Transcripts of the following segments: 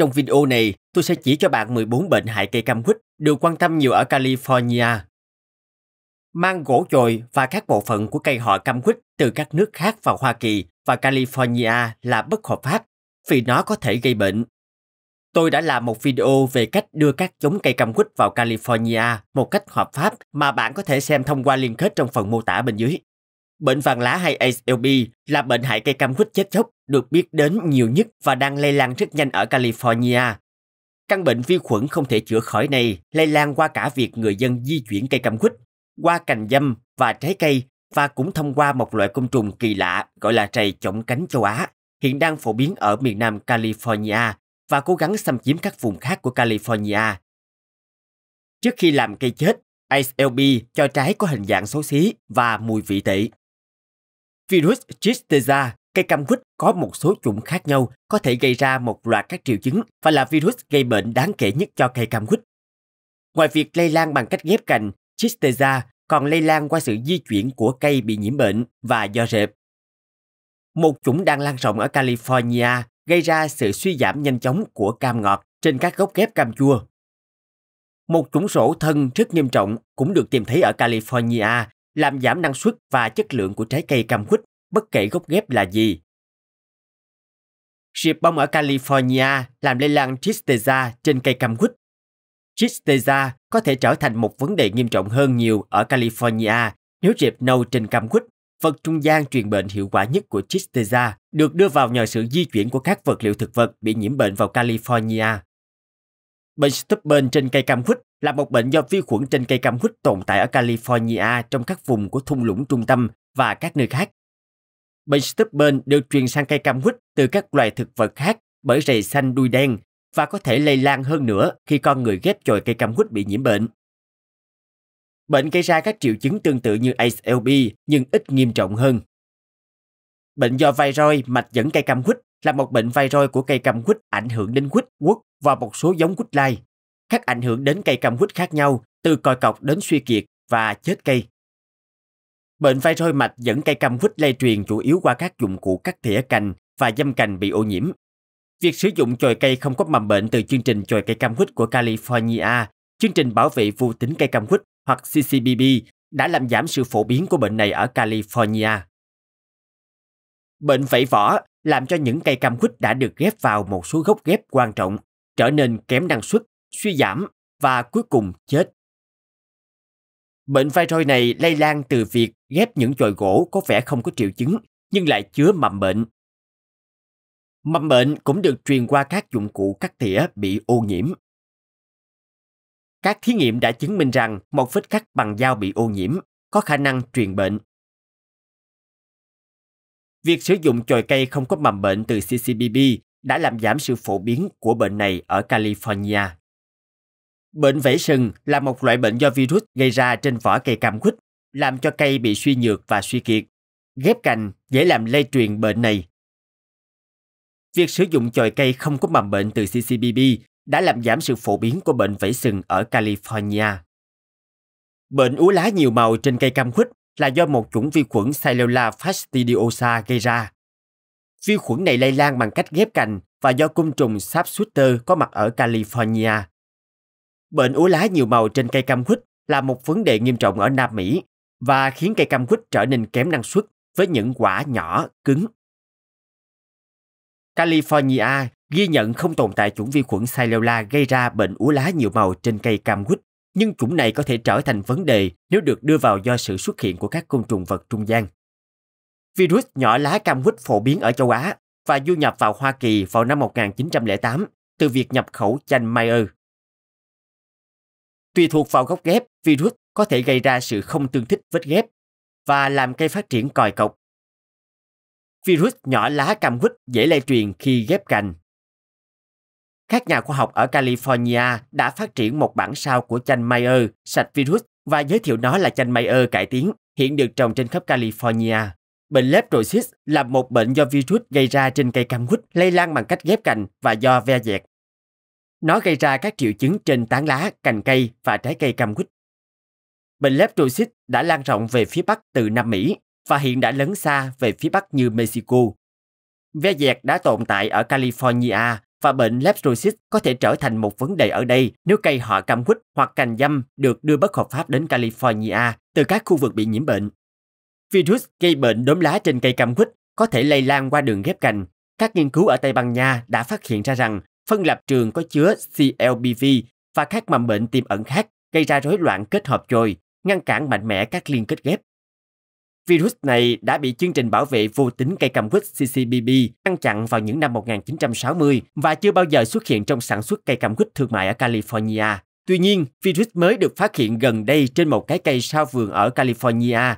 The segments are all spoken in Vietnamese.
Trong video này, tôi sẽ chỉ cho bạn 14 bệnh hại cây cam quýt được quan tâm nhiều ở California. Mang gỗ chồi và các bộ phận của cây họ cam quýt từ các nước khác vào Hoa Kỳ và California là bất hợp pháp vì nó có thể gây bệnh. Tôi đã làm một video về cách đưa các giống cây cam quýt vào California một cách hợp pháp mà bạn có thể xem thông qua liên kết trong phần mô tả bên dưới. Bệnh vàng lá hay HLB là bệnh hại cây cam quýt chết chóc được biết đến nhiều nhất và đang lây lan rất nhanh ở California. Căn bệnh vi khuẩn không thể chữa khỏi này lây lan qua cả việc người dân di chuyển cây cam quýt, qua cành dâm và trái cây và cũng thông qua một loại côn trùng kỳ lạ gọi là trầy chổng cánh châu Á, hiện đang phổ biến ở miền nam California và cố gắng xâm chiếm các vùng khác của California. Trước khi làm cây chết, HLB cho trái có hình dạng xấu xí và mùi vị tệ. Virus Chisteza, cây cam quýt có một số chủng khác nhau có thể gây ra một loạt các triệu chứng và là virus gây bệnh đáng kể nhất cho cây cam quýt. Ngoài việc lây lan bằng cách ghép cành, Chisteza còn lây lan qua sự di chuyển của cây bị nhiễm bệnh và do rệp. Một chủng đang lan rộng ở California gây ra sự suy giảm nhanh chóng của cam ngọt trên các gốc ghép cam chua. Một chủng sổ thân rất nghiêm trọng cũng được tìm thấy ở California làm giảm năng suất và chất lượng của trái cây cam quýt, bất kể gốc ghép là gì. Rịp bông ở California làm lây lan Tristeza trên cây cam quýt. Tristeza có thể trở thành một vấn đề nghiêm trọng hơn nhiều ở California nếu rệp nâu trên cam quýt, vật trung gian truyền bệnh hiệu quả nhất của Tristeza, được đưa vào nhờ sự di chuyển của các vật liệu thực vật bị nhiễm bệnh vào California. Bệnh Bensturban trên cây cam quýt là một bệnh do vi khuẩn trên cây cam quýt tồn tại ở California trong các vùng của thung lũng trung tâm và các nơi khác. Bệnh Bensturban được truyền sang cây cam quýt từ các loài thực vật khác bởi rầy xanh đuôi đen và có thể lây lan hơn nữa khi con người ghép chồi cây cam quýt bị nhiễm bệnh. Bệnh gây ra các triệu chứng tương tự như ACLB nhưng ít nghiêm trọng hơn. Bệnh do vai roi mạch dẫn cây cam quýt là một bệnh vai roi của cây cam quýt ảnh hưởng đến quýt quất và một số giống quýt lai. Các ảnh hưởng đến cây cam quýt khác nhau, từ còi cọc đến suy kiệt và chết cây. Bệnh vai roi mạch dẫn cây cam quýt lây truyền chủ yếu qua các dụng cụ cắt tỉa cành và dâm cành bị ô nhiễm. Việc sử dụng chồi cây không có mầm bệnh từ chương trình chồi cây cam quýt của California, chương trình bảo vệ vô tính cây cam quýt hoặc CCBB đã làm giảm sự phổ biến của bệnh này ở California. Bệnh vẫy vỏ làm cho những cây cam quýt đã được ghép vào một số gốc ghép quan trọng trở nên kém năng suất, suy giảm và cuối cùng chết. Bệnh vai roi này lây lan từ việc ghép những chồi gỗ có vẻ không có triệu chứng nhưng lại chứa mầm bệnh. Mầm bệnh cũng được truyền qua các dụng cụ cắt tỉa bị ô nhiễm. Các thí nghiệm đã chứng minh rằng một vết cắt bằng dao bị ô nhiễm có khả năng truyền bệnh. Việc sử dụng chồi cây không có mầm bệnh từ CCBB đã làm giảm sự phổ biến của bệnh này ở California. Bệnh vẩy sừng là một loại bệnh do virus gây ra trên vỏ cây cam quýt, làm cho cây bị suy nhược và suy kiệt. Ghép cành dễ làm lây truyền bệnh này. Việc sử dụng chồi cây không có mầm bệnh từ CCBB đã làm giảm sự phổ biến của bệnh vẩy sừng ở California. Bệnh úa lá nhiều màu trên cây cam quýt là do một chủng vi khuẩn Salmonella fastidiosa gây ra. Vi khuẩn này lây lan bằng cách ghép cành và do côn trùng sáp Switter có mặt ở California. Bệnh úa lá nhiều màu trên cây cam quýt là một vấn đề nghiêm trọng ở Nam Mỹ và khiến cây cam quýt trở nên kém năng suất với những quả nhỏ, cứng. California ghi nhận không tồn tại chủng vi khuẩn Salmonella gây ra bệnh úa lá nhiều màu trên cây cam quýt nhưng chủng này có thể trở thành vấn đề nếu được đưa vào do sự xuất hiện của các côn trùng vật trung gian. Virus nhỏ lá cam quýt phổ biến ở châu Á và du nhập vào Hoa Kỳ vào năm 1908 từ việc nhập khẩu chanh Mayer. Tùy thuộc vào gốc ghép, virus có thể gây ra sự không tương thích vết ghép và làm cây phát triển còi cọc. Virus nhỏ lá cam quýt dễ lây truyền khi ghép cành các nhà khoa học ở California đã phát triển một bản sao của chanh Mayer sạch virus và giới thiệu nó là chanh Mayer cải tiến, hiện được trồng trên khắp California. Bệnh leptosis là một bệnh do virus gây ra trên cây cam quýt lây lan bằng cách ghép cành và do ve dẹt. Nó gây ra các triệu chứng trên tán lá, cành cây và trái cây cam quýt. Bệnh leptosis đã lan rộng về phía Bắc từ Nam Mỹ và hiện đã lớn xa về phía Bắc như Mexico. Ve dẹt đã tồn tại ở California và bệnh leptosis có thể trở thành một vấn đề ở đây nếu cây họ cam quýt hoặc cành dâm được đưa bất hợp pháp đến California từ các khu vực bị nhiễm bệnh. Virus gây bệnh đốm lá trên cây cam quýt có thể lây lan qua đường ghép cành. Các nghiên cứu ở Tây Ban Nha đã phát hiện ra rằng phân lập trường có chứa CLBV và các mầm bệnh tiềm ẩn khác gây ra rối loạn kết hợp chồi, ngăn cản mạnh mẽ các liên kết ghép. Virus này đã bị chương trình bảo vệ vô tính cây cam quýt CCBB ngăn chặn vào những năm 1960 và chưa bao giờ xuất hiện trong sản xuất cây cam quýt thương mại ở California. Tuy nhiên, virus mới được phát hiện gần đây trên một cái cây sao vườn ở California.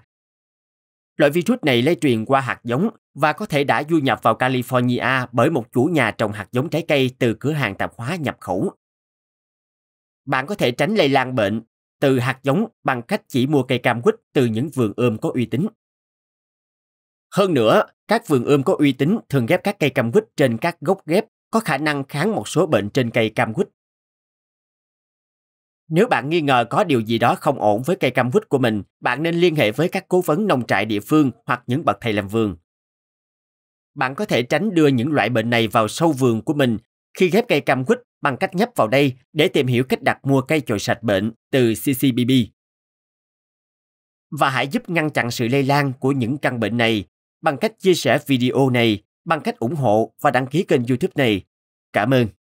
Loại virus này lây truyền qua hạt giống và có thể đã du nhập vào California bởi một chủ nhà trồng hạt giống trái cây từ cửa hàng tạp hóa nhập khẩu. Bạn có thể tránh lây lan bệnh từ hạt giống bằng cách chỉ mua cây cam quýt từ những vườn ươm có uy tín. Hơn nữa, các vườn ươm có uy tín thường ghép các cây cam quýt trên các gốc ghép có khả năng kháng một số bệnh trên cây cam quýt. Nếu bạn nghi ngờ có điều gì đó không ổn với cây cam quýt của mình, bạn nên liên hệ với các cố vấn nông trại địa phương hoặc những bậc thầy làm vườn. Bạn có thể tránh đưa những loại bệnh này vào sâu vườn của mình khi ghép cây cam quýt bằng cách nhấp vào đây để tìm hiểu cách đặt mua cây chổi sạch bệnh từ CCBB. Và hãy giúp ngăn chặn sự lây lan của những căn bệnh này bằng cách chia sẻ video này, bằng cách ủng hộ và đăng ký kênh YouTube này. Cảm ơn.